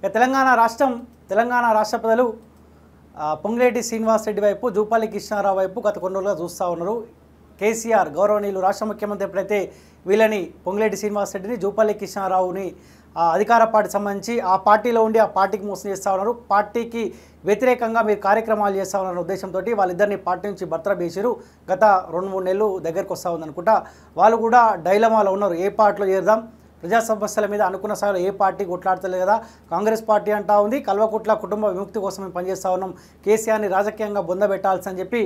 ఇక తెలంగాణ రాష్ట్రం తెలంగాణ రాష్ట్ర ప్రజలు పొంగిరెడ్డి శ్రీనివాసరెడ్డి వైపు జూపాలి కృష్ణారావు వైపు గత కొన్ని రోజులుగా చూస్తూ ఉన్నారు కేసీఆర్ గౌరవనీయులు రాష్ట్ర ముఖ్యమంత్రి ఎప్పుడైతే వీళ్ళని పొంగిరెడ్డి శ్రీనివాసరెడ్డిని జూపాలి కృష్ణారావుని అధికార పార్టీ సంబంధించి ఆ పార్టీలో ఉండి ఆ పార్టీకి మోసం చేస్తూ ఉన్నారు పార్టీకి వ్యతిరేకంగా మీరు కార్యక్రమాలు చేస్తూ ఉన్న ఉద్దేశంతో వాళ్ళిద్దరిని పార్టీ నుంచి భర్త చేశారు గత రెండు మూడు నెలలు దగ్గరకు వస్తూ ఉందనుకుంటా వాళ్ళు కూడా డైలమాలో ఉన్నారు ఏ పార్టీలో చేద్దాం ప్రజా సమస్యల మీద అనుకున్న స్థాయిలో ఏ పార్టీ కొట్లాడతలేదు కదా కాంగ్రెస్ పార్టీ అంటా ఉంది కల్వకుట్ల కుటుంబ విముక్తి కోసం మేము పనిచేస్తూ ఉన్నాం కేసీఆర్ని రాజకీయంగా అని చెప్పి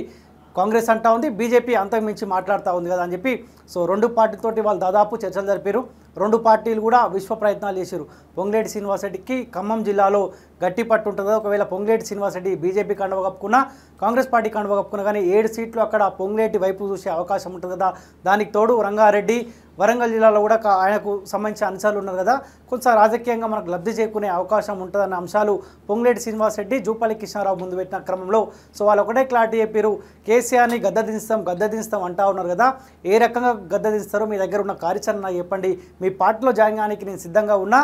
కాంగ్రెస్ అంటా ఉంది బీజేపీ అంతకుమించి మాట్లాడుతూ ఉంది కదా అని చెప్పి సో రెండు పార్టీతోటి వాళ్ళు దాదాపు చర్చలు జరిపారు రెండు పార్టీలు కూడా విశ్వ ప్రయత్నాలు చేశారు పొంగిరెడ్డి రెడ్డికి ఖమ్మం జిల్లాలో గట్టి పట్టు ఉంటుంది ఒకవేళ పొంగిరెడ్డి రెడ్డి బీజేపీ కండవ కప్పుకున్నా కాంగ్రెస్ పార్టీ కండవ కప్పుకున్నా కానీ ఏడు సీట్లు అక్కడ పొంగిరెడ్డి వైపు చూసే అవకాశం ఉంటుంది కదా దానికి తోడు రంగారెడ్డి వరంగల్ జిల్లాలో కూడా ఆయనకు సంబంధించిన అంశాలు ఉన్నారు కదా కొంచెం రాజకీయంగా మనకు లబ్ధి చేకునే అవకాశం ఉంటుందన్న అంశాలు పొంగులేటి శ్రీనివాసరెడ్డి జూపల్లి కృష్ణారావు ముందు పెట్టిన క్రమంలో సో వాళ్ళు ఒకటే క్లారిటీ చెప్పారు కేసీఆర్ని గద్ద దించుతాం గద్ద దించుతాం అంటా ఉన్నారు కదా ఏ రకంగా గద్ద దించుతారో మీ దగ్గర ఉన్న కార్యాచరణ చెప్పండి మీ పార్టీలో జాయిన్ నేను సిద్ధంగా ఉన్నా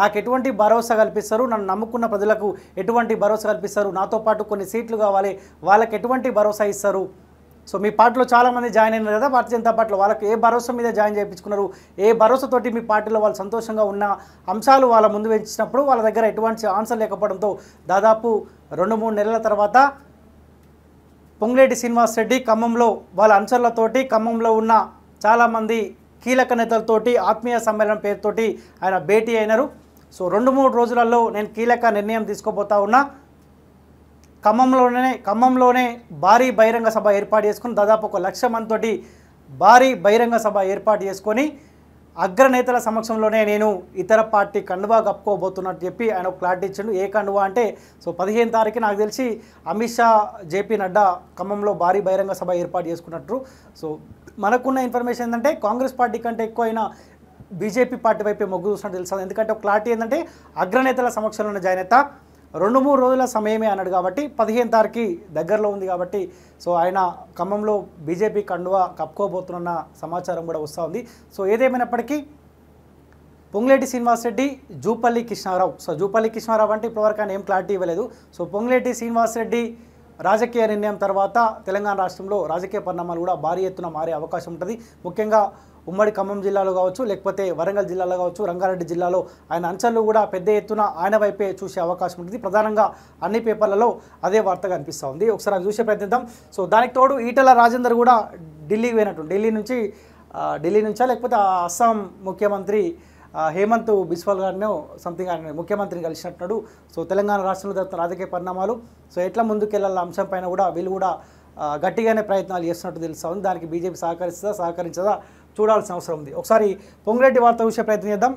నాకు ఎటువంటి భరోసా కల్పిస్తారు నన్ను నమ్ముకున్న ప్రజలకు ఎటువంటి భరోసా కల్పిస్తారు నాతో పాటు కొన్ని సీట్లు కావాలి వాళ్ళకి ఎటువంటి భరోసా ఇస్తారు సో మీ పార్టీలో చాలామంది జాయిన్ అయినారు కదా భారతీయ జనతా పార్టీలో వాళ్ళకి ఏ భరోసా మీద జాయిన్ చేయించుకున్నారు ఏ భరోసాతోటి మీ పార్టీలో వాళ్ళు సంతోషంగా ఉన్న అంశాలు వాళ్ళ ముందు వేయించినప్పుడు వాళ్ళ దగ్గర ఎటువంటి ఆన్సర్ లేకపోవడంతో దాదాపు రెండు మూడు నెలల తర్వాత పొంగిరెడ్డి శ్రీనివాస్ రెడ్డి ఖమ్మంలో వాళ్ళ అంచర్లతోటి ఖమ్మంలో ఉన్న చాలామంది కీలక నేతలతోటి ఆత్మీయ సమ్మేళనం పేరుతోటి ఆయన భేటీ అయినారు సో రెండు మూడు రోజులలో నేను కీలక నిర్ణయం తీసుకోబోతా ఉన్నా ఖమ్మంలోనే ఖమ్మంలోనే భారీ బహిరంగ సభ ఏర్పాటు చేసుకుని దాదాపు ఒక లక్ష మందితోటి భారీ బహిరంగ సభ ఏర్పాటు చేసుకొని అగ్రనేతల సమక్షంలోనే నేను ఇతర పార్టీ కండువా కప్పుకోబోతున్నట్టు చెప్పి ఆయన ఒక క్లారిటీ ఇచ్చిండు ఏ కండువా అంటే సో పదిహేను తారీఖు నాకు తెలిసి అమిత్ షా జేపీ నడ్డా ఖమ్మంలో భారీ బహిరంగ సభ ఏర్పాటు చేసుకున్నట్టు సో మనకున్న ఇన్ఫర్మేషన్ ఏంటంటే కాంగ్రెస్ పార్టీ కంటే ఎక్కువైన బీజేపీ పార్టీ వైపే మొగ్గు చూసినట్టు తెలుస్తుంది ఎందుకంటే ఒక క్లారిటీ ఏంటంటే అగ్రనేతల సమక్షంలో ఉన్న అవుతా రెండు మూడు రోజుల సమయమే అన్నాడు కాబట్టి పదిహేను తారీఖు దగ్గరలో ఉంది కాబట్టి సో ఆయన ఖమ్మంలో బీజేపీ కండువా కప్పుకోబోతున్న సమాచారం కూడా వస్తూ ఉంది సో ఏదేమైనప్పటికీ పొంగులేటి శ్రీనివాసరెడ్డి జూపల్లి కృష్ణారావు సో జూపల్లి కృష్ణారావు అంటే ఇప్పటివరకు ఆయన ఏం క్లారిటీ ఇవ్వలేదు సో పొంగులేటి శ్రీనివాసరెడ్డి రాజకీయ నిర్ణయం తర్వాత తెలంగాణ రాష్ట్రంలో రాజకీయ పరిణామాలు కూడా భారీ ఎత్తున మారే అవకాశం ఉంటుంది ముఖ్యంగా ఉమ్మడి ఖమ్మం జిల్లాలో కావచ్చు లేకపోతే వరంగల్ జిల్లాలో కావచ్చు రంగారెడ్డి జిల్లాలో ఆయన అంచనాలు కూడా పెద్ద ఎత్తున ఆయన వైపే చూసే అవకాశం ఉంటుంది ప్రధానంగా అన్ని పేపర్లలో అదే వార్తగా అనిపిస్తూ ఉంది ఒకసారి చూసే ప్రయత్నిద్దాం సో దానికి తోడు ఈటల రాజేందర్ కూడా ఢిల్లీకి పోయినట్టు ఢిల్లీ నుంచి ఢిల్లీ నుంచా లేకపోతే అస్సాం ముఖ్యమంత్రి హేమంత్ బిస్వాల్ గారిని సంథింగ్ ఆయన ముఖ్యమంత్రిని కలిసినట్టున్నాడు సో తెలంగాణ రాష్ట్రంలో జరుగుతున్న రాజకీయ పరిణామాలు సో ఎట్లా ముందుకెళ్ళాల అంశం పైన కూడా వీళ్ళు కూడా గట్టిగానే ప్రయత్నాలు చేస్తున్నట్టు తెలుస్తుంది ఉంది దానికి బీజేపీ సహకరిస్తుందా సహకరించదా చూడాల్సిన అవసరం ఉంది ఒకసారి పొంగిరెడ్డి వార్త చూసే ప్రయత్నం చేద్దాం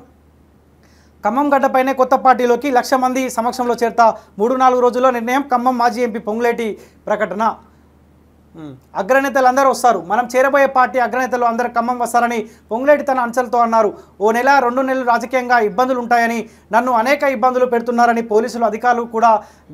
ఖమ్మం గడ్డపైనే కొత్త పార్టీలోకి లక్ష మంది సమక్షంలో చేరతా మూడు నాలుగు రోజుల్లో నిర్ణయం ఖమ్మం మాజీ ఎంపీ పొంగులేటి ప్రకటన అగ్రనేతలు అందరూ వస్తారు మనం చేరబోయే పార్టీ అగ్రనేతలు అందరూ ఖమ్మం వస్తారని పొంగులేటి తన అంచలతో అన్నారు ఓ నెల రెండు నెలలు రాజకీయంగా ఇబ్బందులు ఉంటాయని నన్ను అనేక ఇబ్బందులు పెడుతున్నారని పోలీసులు అధికారులు కూడా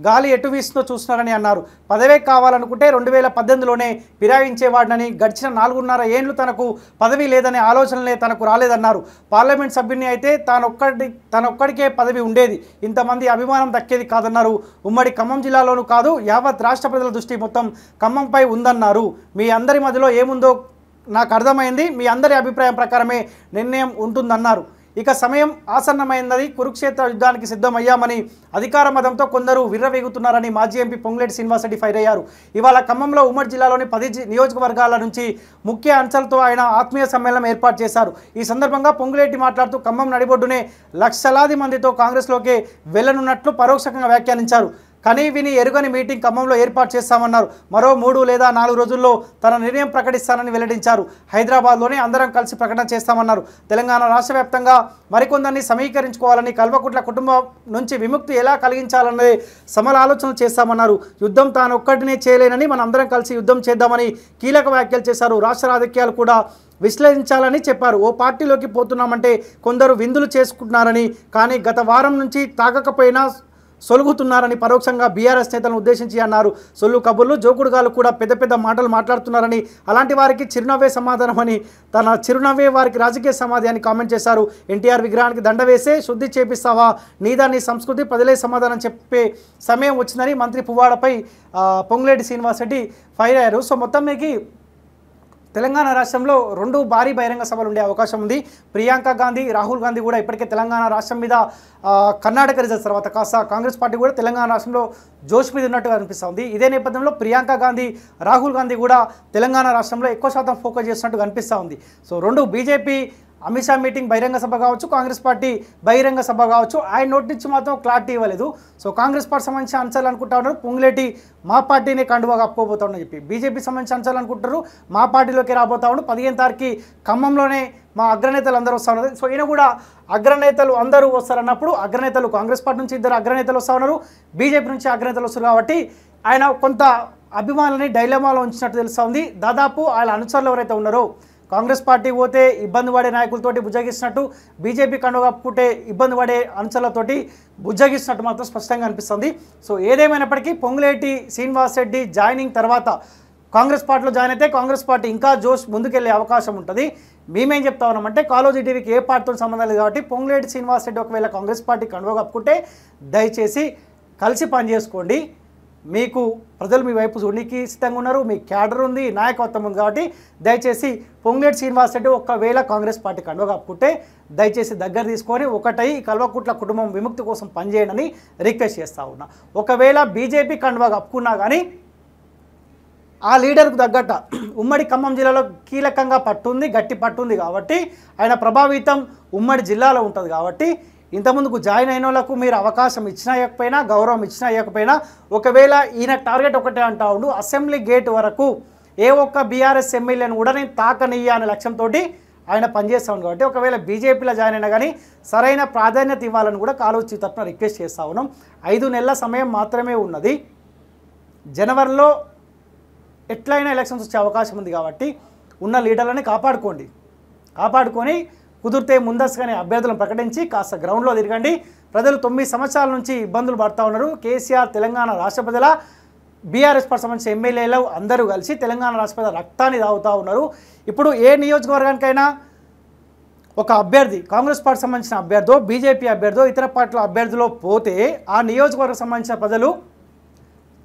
గాలి ఎటు వీస్తూ చూస్తున్నారని అన్నారు పదవే కావాలనుకుంటే రెండు వేల పద్దెనిమిదిలోనే ఫిరాయించేవాడినని గడిచిన నాలుగున్నర ఏండ్లు తనకు పదవి లేదనే ఆలోచనలే తనకు రాలేదన్నారు పార్లమెంట్ సభ్యుని అయితే తానొక్కడి తనొక్కడికే పదవి ఉండేది ఇంతమంది అభిమానం దక్కేది కాదన్నారు ఉమ్మడి ఖమ్మం జిల్లాలోనూ కాదు యావత్ రాష్ట్ర ప్రజల దృష్టి మొత్తం ఖమ్మంపై ఉందన్నారు ఉందన్నారు మీ అందరి మధ్యలో ఏముందో నాకు అర్థమైంది మీ అందరి అభిప్రాయం ప్రకారమే నిర్ణయం ఉంటుందన్నారు ఇక సమయం ఆసన్నమైందని కురుక్షేత్ర యుద్ధానికి సిద్ధమయ్యామని అధికార మతంతో కొందరు విర్రవేగుతున్నారని మాజీ ఎంపీ పొంగులేటి శ్రీనివాసరెడ్డి ఫైర్ అయ్యారు ఇవాళ ఖమ్మంలో ఉమ్మడి జిల్లాలోని పది నియోజకవర్గాల నుంచి ముఖ్య అంశాలతో ఆయన ఆత్మీయ సమ్మేళనం ఏర్పాటు చేశారు ఈ సందర్భంగా పొంగులేటి మాట్లాడుతూ ఖమ్మం నడిబొడ్డునే లక్షలాది మందితో కాంగ్రెస్లోకి వెళ్లనున్నట్లు పరోక్షంగా వ్యాఖ్యానించారు కనీ విని ఎరుగని మీటింగ్ ఖమ్మంలో ఏర్పాటు చేస్తామన్నారు మరో మూడు లేదా నాలుగు రోజుల్లో తన నిర్ణయం ప్రకటిస్తానని వెల్లడించారు హైదరాబాద్లోనే అందరం కలిసి ప్రకటన చేస్తామన్నారు తెలంగాణ రాష్ట్ర వ్యాప్తంగా మరికొందరిని సమీకరించుకోవాలని కల్వకుట్ల కుటుంబం నుంచి విముక్తి ఎలా కలిగించాలనే సమల ఆలోచనలు చేస్తామన్నారు యుద్ధం తాను ఒక్కటినే చేయలేనని మనం అందరం కలిసి యుద్ధం చేద్దామని కీలక వ్యాఖ్యలు చేశారు రాష్ట్ర రాజకీయాలు కూడా విశ్లేషించాలని చెప్పారు ఓ పార్టీలోకి పోతున్నామంటే కొందరు విందులు చేసుకుంటున్నారని కానీ గత వారం నుంచి తాగకపోయినా సొలుగుతున్నారని పరోక్షంగా బీఆర్ఎస్ నేతలను ఉద్దేశించి అన్నారు సొల్లు కబుర్లు జోకుడుగాలు కూడా పెద్ద పెద్ద మాటలు మాట్లాడుతున్నారని అలాంటి వారికి చిరునవ్వే సమాధానం అని తన చిరునవ్వే వారికి రాజకీయ సమాధి అని కామెంట్ చేశారు ఎన్టీఆర్ విగ్రహానికి దండ వేసే శుద్ధి చేపిస్తావా నీదా నీ సంస్కృతి పదిలే సమాధానం చెప్పే సమయం వచ్చిందని మంత్రి పువ్వాడపై పొంగులేటి శ్రీనివాసరెడ్డి ఫైర్ అయ్యారు సో మొత్తం మీకు తెలంగాణ రాష్ట్రంలో రెండు భారీ బహిరంగ సభలు ఉండే అవకాశం ఉంది ప్రియాంక గాంధీ రాహుల్ గాంధీ కూడా ఇప్పటికే తెలంగాణ రాష్ట్రం మీద కర్ణాటక రిజల్ట్స్ తర్వాత కాస్త కాంగ్రెస్ పార్టీ కూడా తెలంగాణ రాష్ట్రంలో జోష్ మీద ఉన్నట్టుగా అనిపిస్తుంది ఇదే నేపథ్యంలో ప్రియాంక గాంధీ రాహుల్ గాంధీ కూడా తెలంగాణ రాష్ట్రంలో ఎక్కువ శాతం ఫోకస్ చేస్తున్నట్టుగా అనిపిస్తూ ఉంది సో రెండు బీజేపీ అమిత్ షా మీటింగ్ బహిరంగ సభ కావచ్చు కాంగ్రెస్ పార్టీ బహిరంగ సభ కావచ్చు ఆయన నోటి నుంచి మాత్రం క్లారిటీ ఇవ్వలేదు సో కాంగ్రెస్ పార్టీ సంబంధించిన అంశాలు అనుకుంటా ఉన్నారు పొంగులేటి మా పార్టీని కండువా కప్పుకోబోతామని చెప్పి బీజేపీ సంబంధించిన అంశాలు అనుకుంటారు మా పార్టీలోకి రాబోతా ఉన్నారు పదిహేను తారీఖు ఖమ్మంలోనే మా అగ్రనేతలు అందరూ వస్తూ ఉన్నారు సో ఈయన కూడా అగ్రనేతలు అందరూ వస్తారన్నప్పుడు అగ్రనేతలు కాంగ్రెస్ పార్టీ నుంచి ఇద్దరు అగ్రనేతలు వస్తూ ఉన్నారు బీజేపీ నుంచి అగ్రనేతలు వస్తారు కాబట్టి ఆయన కొంత అభిమానులని డైలమాలో ఉంచినట్టు తెలుస్తోంది దాదాపు వాళ్ళ అనుచరులు ఎవరైతే ఉన్నారో కాంగ్రెస్ పార్టీ పోతే ఇబ్బంది పడే నాయకులతోటి బుజ్జగిస్తున్నట్టు బీజేపీ కండుగా పుట్టే ఇబ్బంది పడే అంశాలతోటి బుజ్జగిస్తున్నట్టు మాత్రం స్పష్టంగా అనిపిస్తుంది సో ఏదేమైనప్పటికీ పొంగులేటి శ్రీనివాస్ రెడ్డి జాయినింగ్ తర్వాత కాంగ్రెస్ పార్టీలో జాయిన్ అయితే కాంగ్రెస్ పార్టీ ఇంకా జోష్ ముందుకెళ్లే అవకాశం ఉంటుంది మేమేం చెప్తా ఉన్నామంటే కాలోజీ టీవీకి ఏ పార్టీతో సంబంధం లేదు కాబట్టి పొంగులేటి శ్రీనివాస్ రెడ్డి ఒకవేళ కాంగ్రెస్ పార్టీ కండువ కప్పుకుంటే దయచేసి కలిసి పనిచేసుకోండి మీకు ప్రజలు మీ వైపు ఉనికి ఇష్టంగా ఉన్నారు మీ క్యాడర్ ఉంది నాయకత్వం ఉంది కాబట్టి దయచేసి పొంగేటి శ్రీనివాస్ రెడ్డి ఒకవేళ కాంగ్రెస్ పార్టీ కండువ కప్పుకుంటే దయచేసి దగ్గర తీసుకొని ఒకటై కల్వకుట్ల కుటుంబం విముక్తి కోసం పనిచేయండి రిక్వెస్ట్ చేస్తూ ఉన్నా ఒకవేళ బీజేపీ కండువా కప్పుకున్నా కానీ ఆ లీడర్కు తగ్గట్ట ఉమ్మడి ఖమ్మం జిల్లాలో కీలకంగా పట్టుంది గట్టి పట్టుంది కాబట్టి ఆయన ప్రభావితం ఉమ్మడి జిల్లాలో ఉంటుంది కాబట్టి ఇంతకుముందుకు జాయిన్ అయిన వాళ్ళకు మీరు అవకాశం ఇచ్చినా ఇవ్వకపోయినా గౌరవం ఇచ్చినా ఇవ్వకపోయినా ఒకవేళ ఈయన టార్గెట్ ఒకటే అంటా ఉండు అసెంబ్లీ గేట్ వరకు ఏ ఒక్క బీఆర్ఎస్ ఎమ్మెల్యేను కూడా నేను తాకనియ్యా అనే లక్ష్యంతో ఆయన పనిచేస్తా ఉన్నాం కాబట్టి ఒకవేళ బీజేపీలో జాయిన్ అయినా కానీ సరైన ప్రాధాన్యత ఇవ్వాలని కూడా కాలోచి తరఫున రిక్వెస్ట్ చేస్తా ఉన్నాం ఐదు నెలల సమయం మాత్రమే ఉన్నది జనవరిలో ఎట్లయినా ఎలక్షన్స్ వచ్చే అవకాశం ఉంది కాబట్టి ఉన్న లీడర్లని కాపాడుకోండి కాపాడుకొని కుదిరితే ముందస్తుగానే అభ్యర్థులను ప్రకటించి కాస్త గ్రౌండ్లో తిరగండి ప్రజలు తొమ్మిది సంవత్సరాల నుంచి ఇబ్బందులు పడుతూ ఉన్నారు కేసీఆర్ తెలంగాణ రాష్ట్రపతిల బీఆర్ఎస్ పార్టీ సంబంధించిన ఎమ్మెల్యేలు అందరూ కలిసి తెలంగాణ రాష్ట్రపతి రక్తాన్ని తాగుతూ ఉన్నారు ఇప్పుడు ఏ నియోజకవర్గానికైనా ఒక అభ్యర్థి కాంగ్రెస్ పార్టీ సంబంధించిన అభ్యర్థో బీజేపీ అభ్యర్థో ఇతర పార్టీల అభ్యర్థిలో పోతే ఆ నియోజకవర్గం సంబంధించిన ప్రజలు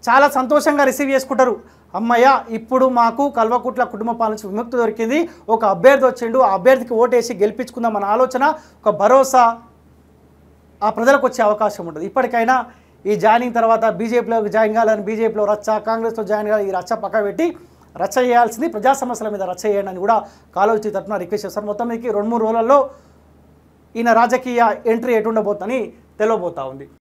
చాలా సంతోషంగా రిసీవ్ చేసుకుంటారు అమ్మయ్య ఇప్పుడు మాకు కల్వకుట్ల కుటుంబ పాలన నుంచి విముక్తి దొరికింది ఒక అభ్యర్థి వచ్చిండు ఆ అభ్యర్థికి ఓటేసి గెలిపించుకుందాం అన్న ఆలోచన ఒక భరోసా ఆ ప్రజలకు వచ్చే అవకాశం ఉంటుంది ఇప్పటికైనా ఈ జాయినింగ్ తర్వాత బీజేపీలో జాయిన్ కావాలని బీజేపీలో రచ్చ కాంగ్రెస్లో జాయిన్ కావాలి ఈ రచ్చ పక్క పెట్టి రచ్చ చేయాల్సింది ప్రజా సమస్యల మీద రచ్చ చేయండి అని కూడా కాలోచి తరఫున రిక్వెస్ట్ చేస్తారు మొత్తం మీకు రెండు మూడు రోజులలో ఈయన రాజకీయ ఎంట్రీ ఎటుండబోతుందని తెలియబోతా ఉంది